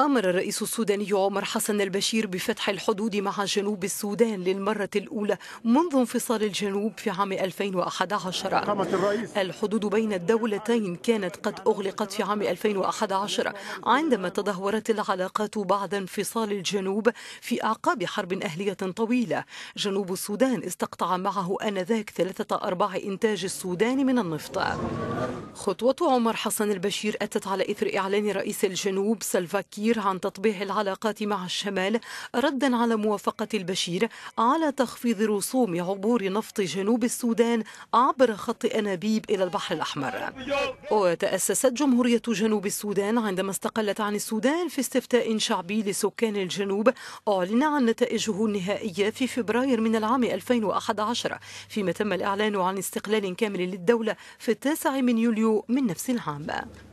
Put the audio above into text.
أمر الرئيس السوداني عمر حسن البشير بفتح الحدود مع جنوب السودان للمرة الأولى منذ انفصال الجنوب في عام 2011 الحدود بين الدولتين كانت قد أغلقت في عام 2011 عندما تدهورت العلاقات بعد انفصال الجنوب في أعقاب حرب أهلية طويلة جنوب السودان استقطع معه آنذاك ثلاثة أرباع إنتاج السودان من النفط خطوة عمر حسن البشير أتت على إثر إعلان رئيس الجنوب سلفاكير عن تطبيع العلاقات مع الشمال ردا على موافقة البشير على تخفيض رسوم عبور نفط جنوب السودان عبر خط أنابيب إلى البحر الأحمر وتأسست جمهورية جنوب السودان عندما استقلت عن السودان في استفتاء شعبي لسكان الجنوب أعلن عن نتائجه النهائية في فبراير من العام 2011 فيما تم الإعلان عن استقلال كامل للدولة في التاسع من يوليو من نفس العام